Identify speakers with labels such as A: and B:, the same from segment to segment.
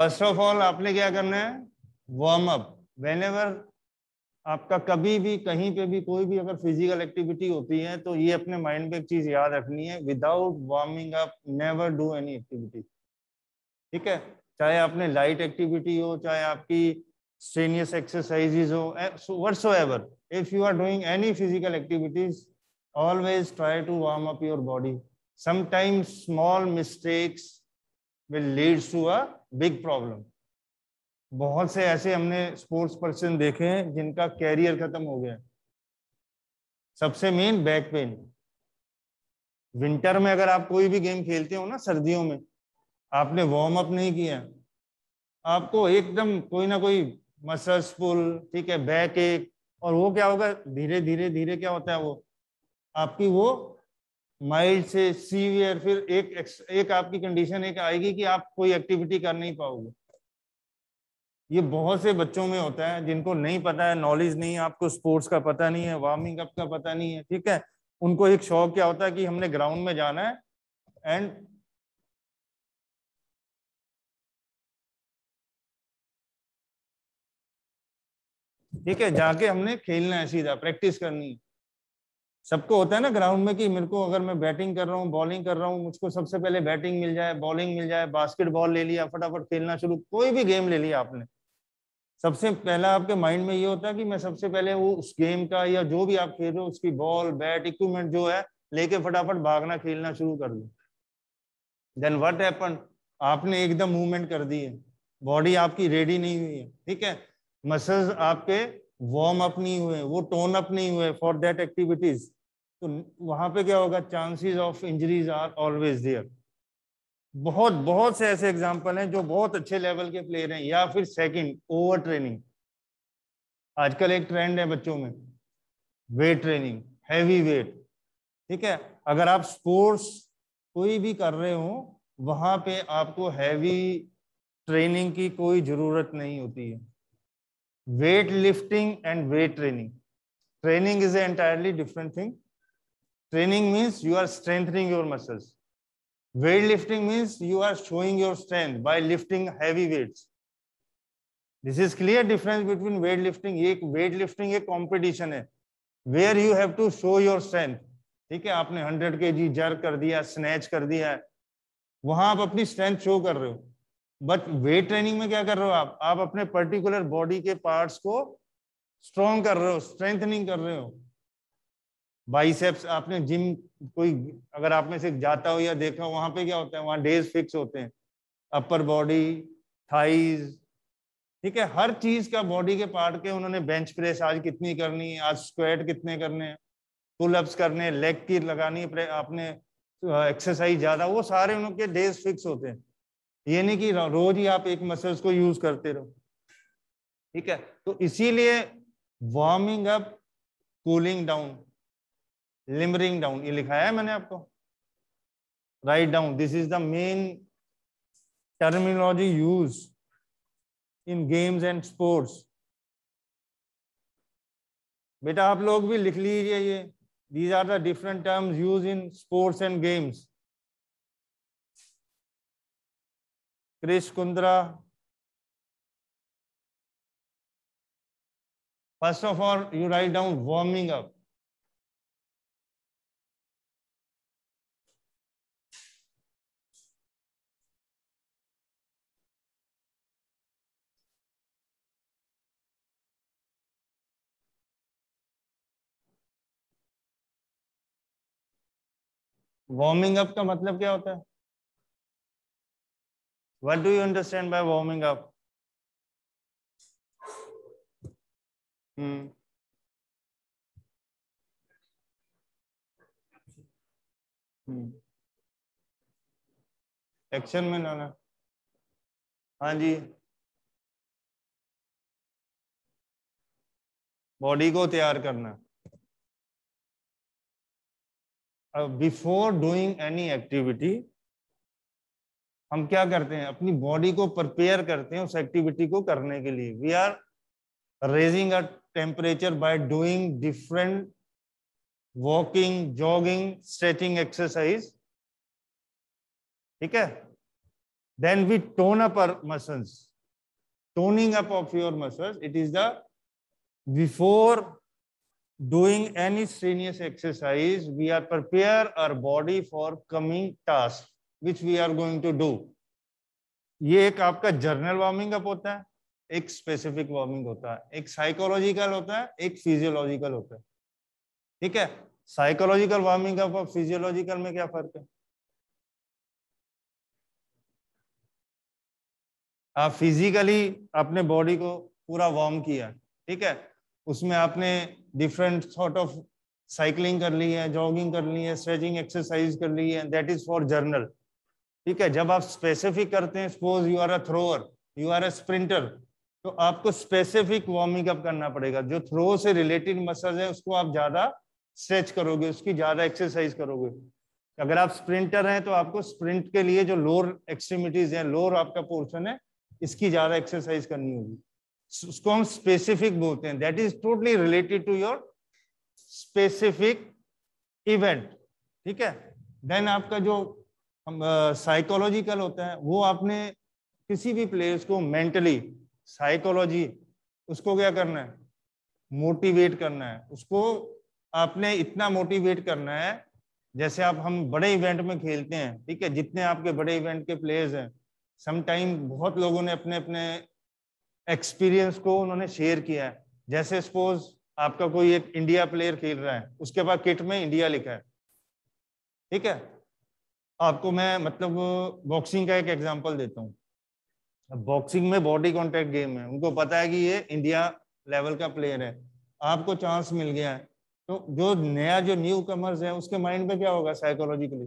A: First
B: of all आपने क्या करना है वार्म अप वेन एवर आपका कभी भी कहीं पे भी कोई भी अगर फिजिकल एक्टिविटी होती है तो ये अपने माइंड पे एक चीज याद रखनी है without warming up never do any activity ठीक है चाहे आपने लाइट एक्टिविटी हो चाहे आपकी strenuous हो or so ever if you are doing any physical activities always try to warm up your body sometimes small mistakes will leads to a big problem बहुत से ऐसे हमने स्पोर्ट्स पर्सन देखे हैं जिनका कैरियर खत्म हो गया सबसे मेन बैक पेन विंटर में अगर आप कोई भी गेम खेलते हो ना सर्दियों में आपने वार्म अप नहीं किया आपको एकदम कोई ना कोई मसल्स फुल ठीक है बैक एक और वो क्या होगा धीरे धीरे धीरे क्या होता है वो आपकी वो माइल्ड से सीवियर फिर एक एक आपकी कंडीशन एक आएगी कि आप कोई एक्टिविटी कर नहीं पाओगे ये बहुत से बच्चों में होता है जिनको नहीं पता है नॉलेज नहीं है आपको स्पोर्ट्स का पता नहीं है वार्मिंग अप का पता नहीं है ठीक है उनको एक शौक क्या होता है कि हमने ग्राउंड में जाना
A: है एंड ठीक है जाके हमने खेलना है सीधा प्रैक्टिस करनी है सबको होता है ना ग्राउंड में कि मेरे को अगर मैं बैटिंग कर रहा हूँ
B: बॉलिंग कर रहा हूँ मुझको सबसे पहले बैटिंग मिल जाए बॉलिंग मिल जाए बास्केट बॉल ले लिया फटाफट खेलना शुरू कोई भी गेम ले लिया आपने सबसे पहला आपके माइंड में ये होता है कि मैं सबसे पहले वो उस गेम का या जो भी आप खेल रहे हो उसकी बॉल बैट इक्विपमेंट जो है लेके फटाफट भागना खेलना शुरू कर दू देन वट एपन आपने एकदम मूवमेंट कर दी है बॉडी आपकी रेडी नहीं हुई है ठीक है मसल्स आपके वार्म अप नहीं हुए वो टोन अप नहीं हुए फॉर दैट एक्टिविटीज तो वहां पे क्या होगा chances of injuries are always there बहुत बहुत से ऐसे एग्जाम्पल हैं जो बहुत अच्छे लेवल के प्लेयर हैं या फिर सेकंड ओवर ट्रेनिंग आजकल एक ट्रेंड है बच्चों में वेट ट्रेनिंग हैवी वेट ठीक है अगर आप स्पोर्ट्स कोई भी कर रहे हो वहां पे आपको हैवी ट्रेनिंग की कोई जरूरत नहीं होती है weight lifting and weight training training is entirely different thing Training means you are strengthening your muscles. Weight lifting means you are showing your strength by lifting heavy weights. This is clear difference between weight lifting. एक weight lifting एक competition है where you have to show your strength. ठीक है आपने 100 के जी जर कर दिया स्नैच कर दिया है वहां आप अपनी स्ट्रेंथ शो कर रहे हो बट वेट ट्रेनिंग में क्या कर रहे हो आप आप अपने पर्टिकुलर बॉडी के पार्ट्स को स्ट्रॉन्ग कर रहे हो स्ट्रेंथनिंग कर रहे हो बाइसेप्स आपने जिम कोई अगर आप में से जाता हो या देखा हो वहां पे क्या होता है वहां डेज फिक्स होते हैं अपर बॉडी थाइज ठीक है हर चीज का बॉडी के पार्ट के उन्होंने बेंच प्रेस आज कितनी करनी है आज स्क्वेट कितने करने पुल अप्स करने लेग की लगानी आपने एक्सरसाइज ज्यादा वो सारे उनके डेज फिक्स होते हैं ये नहीं कि रोज ही आप एक मसल्स को यूज करते रहो ठीक है तो इसीलिए warming up cooling down limbering down ये लिखाया है मैंने आपको
A: write down this is the main terminology use in games and sports
B: बेटा आप लोग भी लिख लीजिए ये these are the different terms use in sports and games
A: Krish Kundra first of all you write down warming up warming up का मतलब क्या होता है what do you understand by warming up hmm action में लाना हाँ जी बॉडी को तैयार करना बिफोर डूइंग एनी
B: एक्टिविटी हम क्या करते हैं अपनी बॉडी को प्रिपेयर करते हैं उस एक्टिविटी को करने के लिए we are raising a temperature by doing different walking jogging stretching exercise ठीक है then we tone up our muscles toning up of your muscles it is the before doing any strenuous exercise, we are prepare our body for coming task which we are going to do. ये एक आपका journal warming up होता है एक specific warming होता है एक psychological होता है एक फिजियोलॉजिकल
A: होता है ठीक है साइकोलॉजिकल वार्मिंग
B: अप और फिजियोलॉजिकल में क्या फर्क है आप फिजिकली अपने बॉडी को पूरा वार्म किया ठीक है उसमें आपने डिफरेंट सॉर्ट ऑफ साइकिलिंग कर ली है जॉगिंग कर ली है स्ट्रेचिंग एक्सरसाइज कर ली है दैट इज फॉर जर्नल ठीक है जब आप स्पेसिफिक करते हैं suppose you are a thrower you are a sprinter तो आपको स्पेसिफिक वार्मिंग अप करना पड़ेगा जो थ्रो से रिलेटेड मसल्स है उसको आप ज्यादा स्ट्रेच करोगे उसकी ज्यादा एक्सरसाइज करोगे अगर आप स्प्रिंटर हैं तो आपको स्प्रिंट के लिए जो लोअर एक्सट्रीमिटीज हैं लोअर आपका पोर्शन है इसकी ज्यादा एक्सरसाइज करनी होगी उसको हम स्पेसिफिक बोलते हैं that is totally related to your specific event ठीक है देन आपका जो साइकोलॉजिकल uh, होता है वो आपने किसी भी प्लेयर्स को मेंटली साइकोलॉजी उसको क्या करना है मोटिवेट करना है उसको आपने इतना मोटिवेट करना है जैसे आप हम बड़े इवेंट में खेलते हैं ठीक है जितने आपके बड़े इवेंट के प्लेयर्स हैं समटाइम बहुत लोगों ने अपने अपने एक्सपीरियंस को उन्होंने शेयर किया है जैसे सपोज आपका कोई एक इंडिया प्लेयर खेल रहा है उसके बाद किट में इंडिया लिखा है ठीक है आपको मैं मतलब बॉक्सिंग का एक एग्जांपल देता हूँ बॉक्सिंग में बॉडी कांटेक्ट गेम है उनको पता है कि ये इंडिया लेवल का प्लेयर है आपको चांस मिल गया है तो जो नया जो न्यू कमर्स है उसके माइंड में क्या होगा साइकोलॉजिकली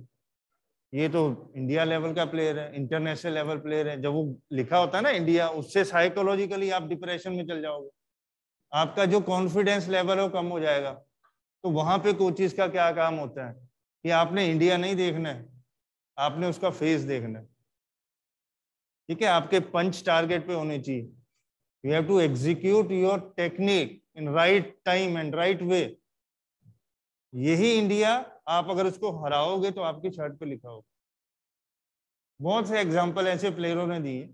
B: ये तो इंडिया लेवल का प्लेयर है इंटरनेशनल लेवल प्लेयर है जब वो लिखा होता है ना इंडिया उससे साइकोलॉजिकली आप डिप्रेशन में चल जाओगे आपका जो कॉन्फिडेंस लेवल है वो कम हो जाएगा तो वहां पे कोचिज का क्या काम होता है कि आपने इंडिया नहीं देखना है आपने उसका फेस देखना है ठीक है आपके पंच टारगेट पे होने चाहिए you have to execute your technique in right time and right way यही इंडिया आप अगर उसको हराओगे तो आपकी शर्ट पे लिखा होगा बहुत से एग्जाम्पल ऐसे प्लेयरों ने दिए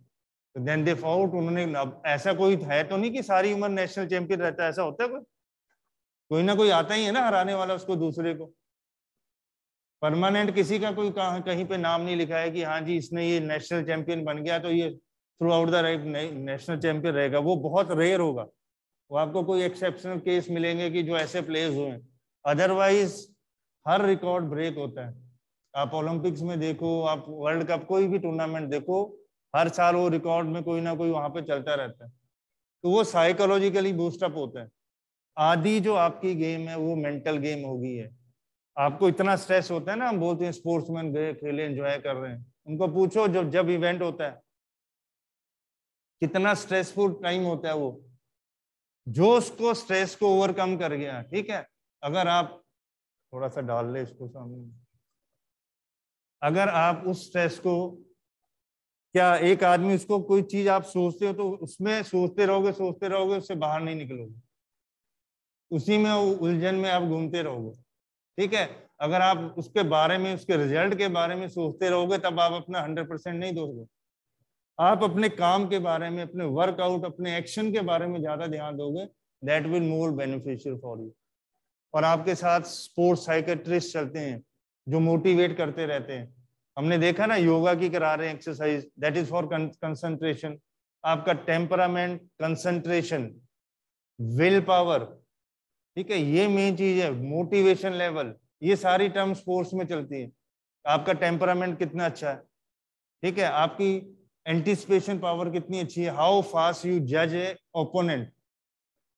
B: तो देन दे फाउट उन्होंने अब ऐसा कोई है तो नहीं कि सारी उम्र नेशनल चैंपियन रहता है ऐसा होता है कोई कोई ना कोई आता ही है ना हराने वाला उसको दूसरे को परमानेंट किसी का कोई कहा, कहीं पे नाम नहीं लिखा है कि हाँ जी इसने ये नेशनल चैंपियन बन गया तो ये throughout the right national champion रहेगा वो बहुत रेयर होगा वो आपको कोई एक्सेप्शनल केस मिलेंगे कि जो ऐसे प्लेयर्स हुए हैं अदरवाइज हर रिकॉर्ड ब्रेक होता है आप ओलंपिक्स में देखो आप वर्ल्ड कप कोई भी टूर्नामेंट देखो हर साल वो रिकॉर्ड में कोई ना कोई वहां पे चलता रहता है तो वो साइकोलॉजिकली बूस्टअप होता है आधी जो आपकी गेम है वो मेंटल गेम होगी है आपको इतना स्ट्रेस होता है ना हम बोलते हैं स्पोर्ट्समैन गए खेले एंजॉय कर रहे हैं उनको पूछो जब जब इवेंट होता है कितना स्ट्रेसफुल टाइम होता है वो जो उसको स्ट्रेस को ओवरकम कर गया ठीक है अगर आप थोड़ा सा डाल ले इसको सामने अगर आप उस स्ट्रेस को क्या एक आदमी उसको कोई चीज आप सोचते हो तो उसमें सोचते रहोगे सोचते रहोगे उससे बाहर नहीं निकलोगे उसी में उलझन में आप घूमते रहोगे ठीक है अगर आप उसके बारे में उसके रिजल्ट के बारे में सोचते रहोगे तब आप अपना हंड्रेड परसेंट नहीं दोगे आप अपने काम के बारे में अपने वर्कआउट अपने एक्शन के बारे में ज्यादा ध्यान दोगे that will more beneficial for you और आपके साथ स्पोर्ट्स साइकेट्रिस्ट चलते हैं जो मोटिवेट करते रहते हैं हमने देखा ना योगा की करा रहे हैं exercise that is for concentration आपका टेम्परामेंट कंसंट्रेशन विल पावर ठीक है ये मेन चीज है मोटिवेशन लेवल ये सारी टर्म स्पोर्ट्स में चलती है आपका टेम्परामेंट कितना अच्छा है ठीक है आपकी एंटिसिपेशन पावर कितनी अच्छी है हाउ फास्ट यू जज ए ओपोनेंट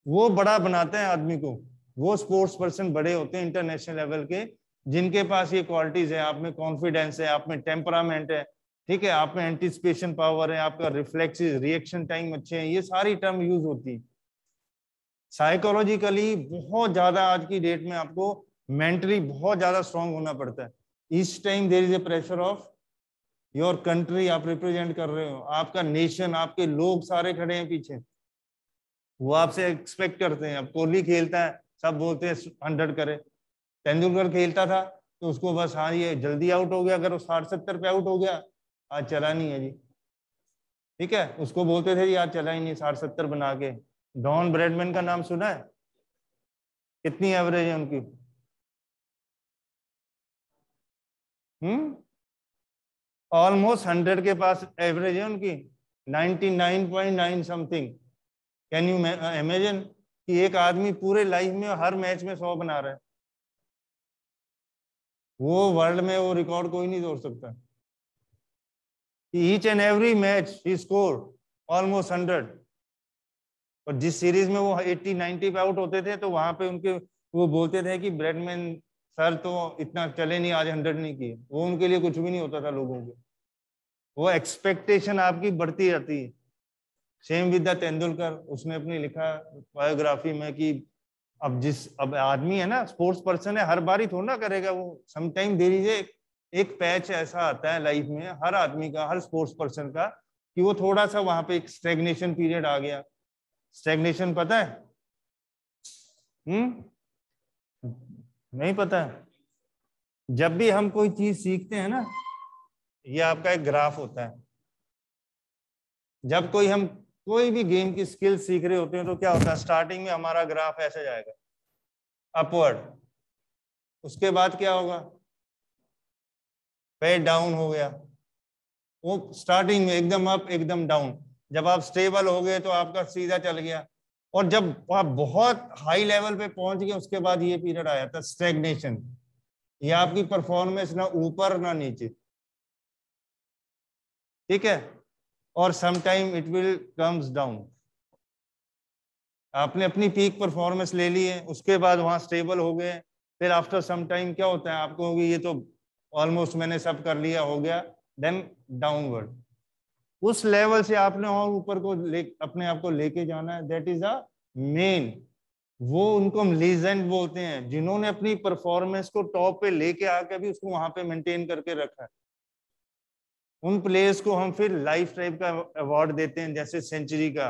B: वो बड़ा बनाते हैं आदमी को वो स्पोर्ट्स पर्सन बड़े होते हैं इंटरनेशनल लेवल के जिनके पास ये क्वालिटीज है आप में कॉन्फिडेंस है आप में टेम्परामेंट है ठीक है आप में एंटिसिपेशन पावर है आपका रिफ्लेक्स रिएक्शन टाइम अच्छे हैं ये सारी टर्म यूज होती है साइकोलॉजिकली बहुत ज्यादा आज की डेट में आपको मेंटली बहुत ज्यादा स्ट्रांग होना पड़ता है इस time there is a pressure of your country आप रिप्रेजेंट कर रहे हो आपका नेशन आपके लोग सारे खड़े हैं पीछे वो आपसे एक्सपेक्ट करते हैं अब कोहली खेलता है सब बोलते हैं हंड्रेड करे तेंदुलकर खेलता था तो उसको बस हाँ ये जल्दी आउट हो गया अगर वो साठ सत्तर पे आउट हो गया आज चला नहीं है जी ठीक है उसको बोलते थे जी आज चला ही नहीं साठ सत्तर बना के डॉन ब्रेडमैन का नाम सुना है
A: कितनी एवरेज है उनकी हम्म ऑलमोस्ट हंड्रेड के पास एवरेज है उनकी ninety nine point
B: nine something can you imagine कि एक आदमी पूरे लाइफ में हर मैच में सौ बना रहा है वो वर्ल्ड में वो रिकॉर्ड कोई नहीं तोड़ सकता ईच एंड एवरी मैच ही स्कोर ऑलमोस्ट हंड्रेड और जिस सीरीज में वो एट्टी नाइनटी पे आउट होते थे तो वहां पे उनके वो बोलते थे कि ब्रेडमैन सर तो इतना चले नहीं आज हंड्रेड नहीं किए वो उनके लिए कुछ भी नहीं होता था लोगों के वो एक्सपेक्टेशन आपकी बढ़ती जाती है सेम विद तेंदुलकर उसने अपनी लिखा बायोग्राफी में कि अब जिस अब आदमी है ना स्पोर्ट्स पर्सन है हर बार ही थोड़ा ना करेगा वो समटाइम दे इज एक पैच ऐसा आता है लाइफ में हर आदमी का हर स्पोर्ट्स पर्सन का कि वो थोड़ा सा वहां पे एक स्टेग्नेशन पीरियड आ गया स्टेग्नेशन पता है हम्म नहीं पता है जब भी हम कोई चीज सीखते हैं ना ये आपका एक ग्राफ होता है जब कोई हम कोई भी गेम की स्किल सीख रहे होते हैं तो क्या होता है स्टार्टिंग में हमारा ग्राफ ऐसे जाएगा अपवर्ड उसके बाद क्या होगा पैर डाउन हो गया वो स्टार्टिंग में एकदम अप एकदम डाउन जब आप स्टेबल हो गए तो आपका सीधा चल गया और जब आप बहुत हाई लेवल पे पहुंच गए उसके बाद ये पीरियड आया था स्टेगनेशन ये आपकी परफॉर्मेंस ना ऊपर ना नीचे ठीक है और sometime it will comes down आपने अपनी पीक परफॉर्मेंस ले ली है उसके बाद वहां स्टेबल हो गए फिर आफ्टर सम टाइम क्या होता है आपको ये तो ऑलमोस्ट मैंने सब कर लिया हो गया देन डाउनवर्ड उस लेवल से आपने और ऊपर को ले अपने आप को लेके जाना है दैट इज अ मेन वो उनको हम लीजेंड बोलते हैं जिन्होंने अपनी परफॉर्मेंस को टॉप पे लेके आके भी उसको वहां पे मेंटेन करके रखा है उन प्लेयर्स को हम फिर लाइफ टाइम का अवार्ड देते हैं जैसे सेंचुरी का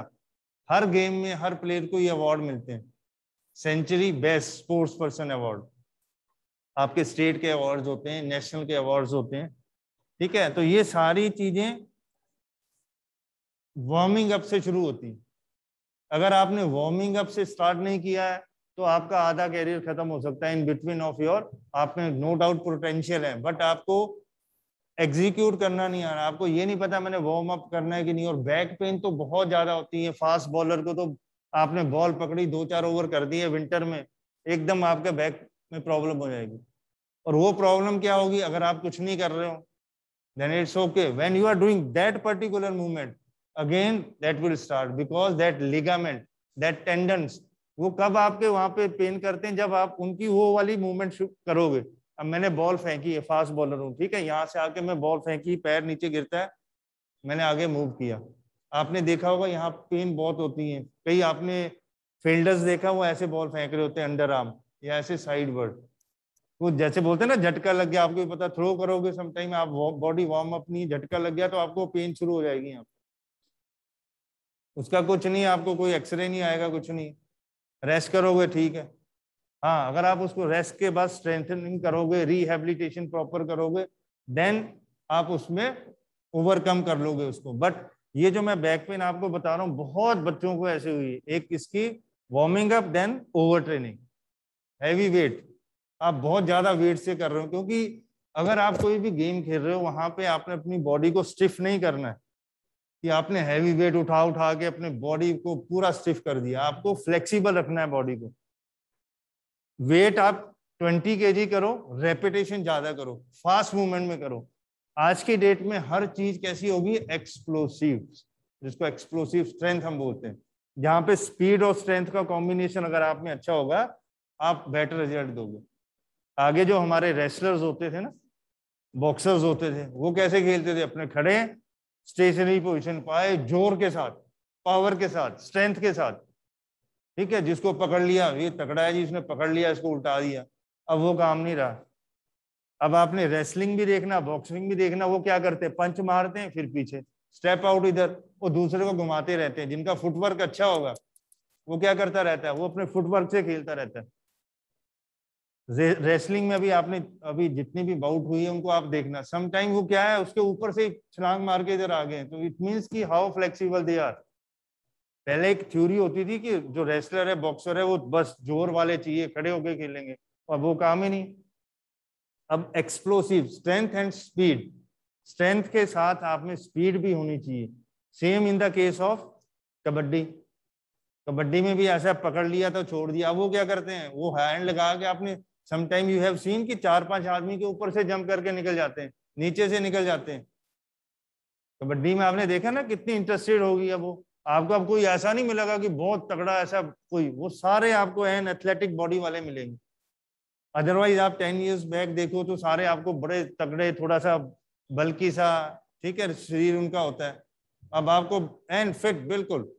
B: हर गेम में हर प्लेयर को ये अवार्ड मिलते हैं century best sports person award आपके स्टेट के अवार्ड्स होते हैं नेशनल के अवार्ड्स होते हैं ठीक है तो ये सारी चीजें वार्मिंग अप से शुरू होती अगर आपने वार्मिंग अप से स्टार्ट नहीं किया है तो आपका आधा कैरियर खत्म हो सकता है इन बिटवीन ऑफ योर आप में नो डाउट पोटेंशियल है बट आपको एग्जीक्यूट करना नहीं आ रहा आपको ये नहीं पता मैंने वार्म अप करना है कि नहीं और बैक पेन तो बहुत ज्यादा होती है फास्ट बॉलर को तो आपने बॉल पकड़ी दो चार ओवर कर दिए विंटर में एकदम आपके बैक में प्रॉब्लम हो जाएगी और वो प्रॉब्लम क्या होगी अगर आप कुछ नहीं कर रहे हो then it's okay when you are doing that particular movement again that will start because that ligament that tendons वो कब आपके वहां पे पेन करते हैं जब आप उनकी वो वाली मूवमेंट करोगे अब मैंने बॉल फेंकी है फास्ट बॉलर हूँ ठीक है यहाँ से आके मैं बॉल फेंकी पैर नीचे गिरता है मैंने आगे मूव किया आपने देखा होगा यहाँ पेन बहुत होती है कई आपने फील्डर्स देखा वो ऐसे बॉल फेंक रहे होते हैं अंडर आर्म या ऐसे साइड वर्ड वो जैसे बोलते हैं ना झटका लग गया आपको भी पता थ्रो करोगे समटाइम आप बॉडी वार्म अप नहीं झटका लग गया तो आपको पेन शुरू हो जाएगी यहाँ उसका कुछ नहीं आपको कोई एक्सरे नहीं आएगा कुछ नहीं रेस्ट करोगे ठीक है हाँ अगर आप उसको रेस्ट के बाद स्ट्रेंथनिंग करोगे रिहेबिलिटेशन प्रॉपर करोगे देन आप उसमें ओवरकम कर लोगे उसको बट ये जो मैं बैक पेन आपको बता रहा हूँ बहुत बच्चों को ऐसे हुई है एक इसकी warming up then over training heavy weight आप बहुत ज्यादा वेट से कर रहे हो क्योंकि अगर आप कोई भी गेम खेल रहे हो वहां पे आपने अपनी बॉडी को स्टिफ नहीं करना है कि आपने हैवी वेट उठा उठा के अपने बॉडी को पूरा स्टिफ कर दिया आपको फ्लेक्सिबल रखना है बॉडी को वेट आप 20 के करो रेपिटेशन ज्यादा करो फास्ट मूवमेंट में करो आज की डेट में हर चीज कैसी होगी एक्सप्लोसिव जिसको एक्सप्लोसिव स्ट्रेंथ हम बोलते हैं जहां पे स्पीड और स्ट्रेंथ का कॉम्बिनेशन अगर आप में अच्छा होगा आप बेटर रिजल्ट दोगे आगे जो हमारे रेसलर्स होते थे ना बॉक्सर्स होते थे वो कैसे खेलते थे अपने खड़े स्टेशनरी पोजिशन पाए जोर के साथ पावर के साथ स्ट्रेंथ के साथ ठीक है जिसको पकड़ लिया ये तकड़ा है जी इसने पकड़ लिया इसको उल्टा दिया अब वो काम नहीं रहा अब आपने रेसलिंग भी देखना बॉक्सिंग भी देखना वो क्या करते हैं पंच मारते हैं फिर पीछे स्टेप आउट इधर वो दूसरे को घुमाते रहते हैं जिनका फुटवर्क अच्छा होगा वो क्या करता रहता है वो अपने फुटवर्क से खेलता रहता है रेसलिंग में भी आपने अभी जितनी भी बाउट हुई है उनको आप देखना समटाइम वो क्या है उसके ऊपर से छलांग मार के इधर आ गए तो इट मीन्स की हाउ फ्लेक्सीबल दे आर पहले एक थ्योरी होती थी कि जो रेसलर है बॉक्सर है वो बस जोर वाले चाहिए खड़े होके खेलेंगे और वो काम ही नहीं अब explosive strength and speed strength के साथ आप में स्पीड भी होनी चाहिए same in the case of kabaddi kabaddi में भी ऐसा पकड़ लिया तो छोड़ दिया वो क्या करते हैं वो हैंड लगा के आपने समटाइम यू हैव सीन कि चार पांच आदमी के ऊपर से जंप करके निकल जाते हैं नीचे से निकल जाते हैं कबड्डी में आपने देखा ना कितनी इंटरेस्टेड होगी अब वो आपको अब कोई ऐसा नहीं मिलेगा कि बहुत तगड़ा ऐसा कोई वो सारे आपको एन एथलेटिक बॉडी वाले मिलेंगे अदरवाइज आप टेन ईयर्स बैक देखो तो सारे आपको बड़े तगड़े थोड़ा सा बल्कि सा ठीक है शरीर उनका होता है अब आपको एन फिट बिल्कुल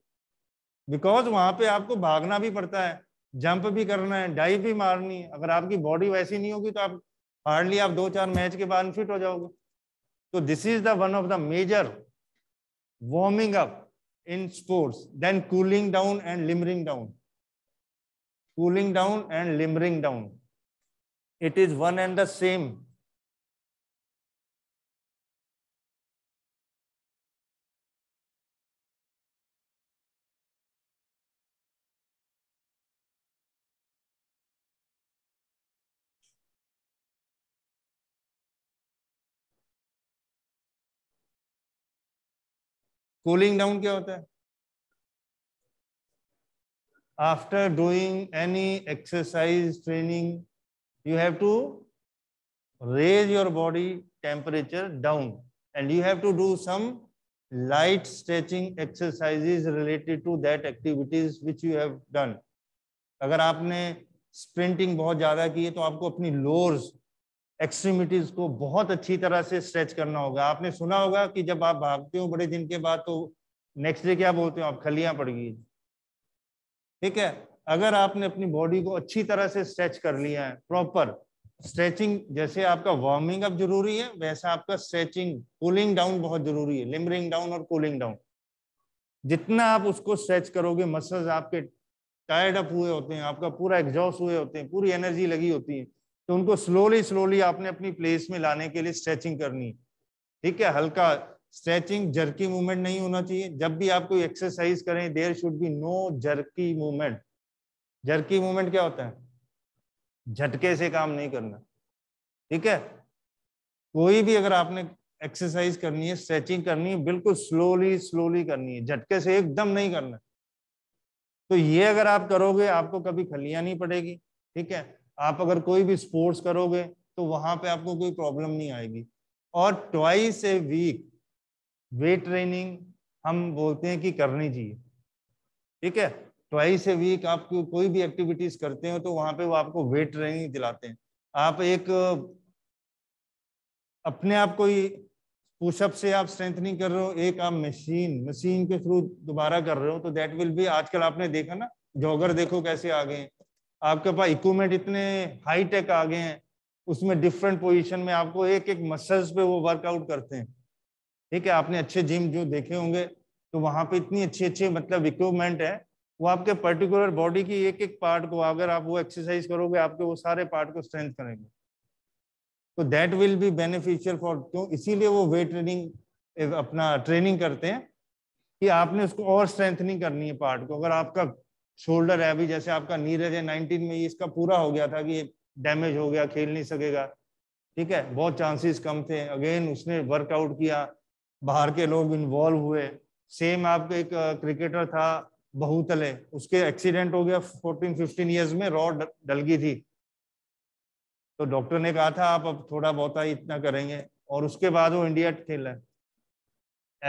B: बिकॉज वहां पे आपको भागना भी पड़ता है जंप भी करना है डाइव भी मारनी है अगर आपकी बॉडी वैसी नहीं होगी तो आप हार्डली आप दो चार मैच के बाद फिट हो जाओगे तो this is the one of the major warming up in spores, then cooling down and limbering down. Cooling down and limbering
A: down. It is one and the same cooling down क्या होता है after doing any exercise
B: training you have to raise your body temperature down and you have to do some light stretching exercises related to that activities which you have done अगर आपने sprinting बहुत ज्यादा की है तो आपको अपनी lowers extremities को बहुत अच्छी तरह से स्ट्रेच करना होगा आपने सुना होगा कि जब आप भागते हो बड़े दिन के बाद तो नेक्स्ट डे क्या बोलते हो आप खलियां पड़ गई ठीक है अगर आपने अपनी बॉडी को अच्छी तरह से स्ट्रेच कर लिया है प्रॉपर स्ट्रेचिंग जैसे आपका वार्मिंग अप जरूरी है वैसा आपका स्ट्रेचिंग कूलिंग डाउन बहुत जरूरी है लिमरिंग डाउन और कूलिंग डाउन जितना आप उसको स्ट्रेच करोगे मसल्स आपके टायर्ड अप हुए होते हैं आपका पूरा एग्जॉस्ट हुए होते हैं पूरी एनर्जी लगी होती है तो उनको स्लोली स्लोली आपने अपनी प्लेस में लाने के लिए स्ट्रेचिंग करनी ठीक है हल्का स्ट्रेचिंग जर्की मूवमेंट नहीं होना चाहिए जब भी आप कोई एक्सरसाइज करें there should be no jerky movement jerky movement क्या होता है झटके से काम नहीं करना ठीक है कोई भी अगर आपने एक्सरसाइज करनी है स्ट्रेचिंग करनी है बिल्कुल स्लोली स्लोली करनी है झटके से एकदम नहीं करना तो ये अगर आप करोगे आपको कभी खलिया नहीं पड़ेगी ठीक है आप अगर कोई भी स्पोर्ट्स करोगे तो वहां पे आपको कोई प्रॉब्लम नहीं आएगी और twice a week weight training हम बोलते हैं कि करनी चाहिए ठीक है ट्वाइस ए वीक आप कोई भी एक्टिविटीज करते हो तो वहां पे वो आपको वेट ट्रेनिंग दिलाते हैं आप एक अपने आप कोई पुशअप से आप स्ट्रेंथ नहीं कर रहे हो एक आप मशीन मशीन के थ्रू दोबारा कर रहे हो तो दैट विल भी आजकल आपने देखा ना जॉगर देखो कैसे आ गए आपके पास इक्विपमेंट इतने हाई टेक आ गए हैं उसमें डिफरेंट पोजीशन में आपको एक एक मसल्स पे वो वर्कआउट करते हैं ठीक है आपने अच्छे जिम जो देखे होंगे तो वहाँ पे इतनी अच्छी अच्छी मतलब इक्विपमेंट है वो आपके पर्टिकुलर बॉडी की एक एक पार्ट को अगर आप वो एक्सरसाइज करोगे आपके वो सारे पार्ट को स्ट्रेंथ करेंगे तो that will be beneficial for क्यों इसीलिए वो वेट ट्रेनिंग अपना ट्रेनिंग करते हैं कि आपने उसको और स्ट्रेंथनिंग करनी है पार्ट को अगर आपका शोल्डर है अभी जैसे आपका नीरज है नाइनटीन में इसका पूरा हो गया था कि डैमेज हो गया खेल नहीं सकेगा ठीक है बहुत चांसेस कम थे अगेन उसने वर्कआउट किया बाहर के लोग इन्वॉल्व हुए सेम आपके एक क्रिकेटर था बहुतले उसके एक्सीडेंट हो गया 14 15 इयर्स में रॉड डलगी थी तो डॉक्टर ने कहा था आप अब थोड़ा बहुत ही इतना करेंगे और उसके बाद वो इंडिया खेला है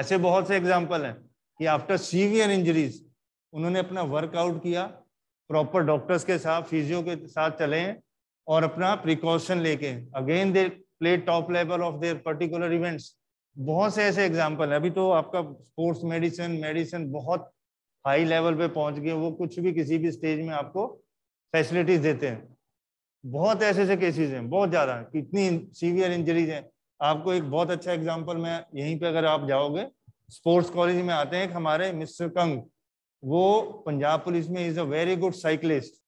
B: ऐसे बहुत से एग्जाम्पल हैं कि आफ्टर सीवियर इंजरीज उन्होंने अपना वर्कआउट किया प्रॉपर डॉक्टर्स के साथ फिजियो के साथ चले और अपना प्रिकॉशन लेके again they play top level of their particular events बहुत से ऐसे एग्जाम्पल है अभी तो आपका स्पोर्ट्स मेडिसिन मेडिसिन बहुत हाई लेवल पे पहुंच गए वो कुछ भी किसी भी स्टेज में आपको फैसिलिटीज देते हैं बहुत ऐसे ऐसे केसेस हैं बहुत ज़्यादा कितनी सीवियर इंजरीज हैं आपको एक बहुत अच्छा एग्जाम्पल मैं यहीं पर अगर आप जाओगे स्पोर्ट्स कॉलेज में आते हैं हमारे मिस्टर कंग वो पंजाब पुलिस में is a very good cyclist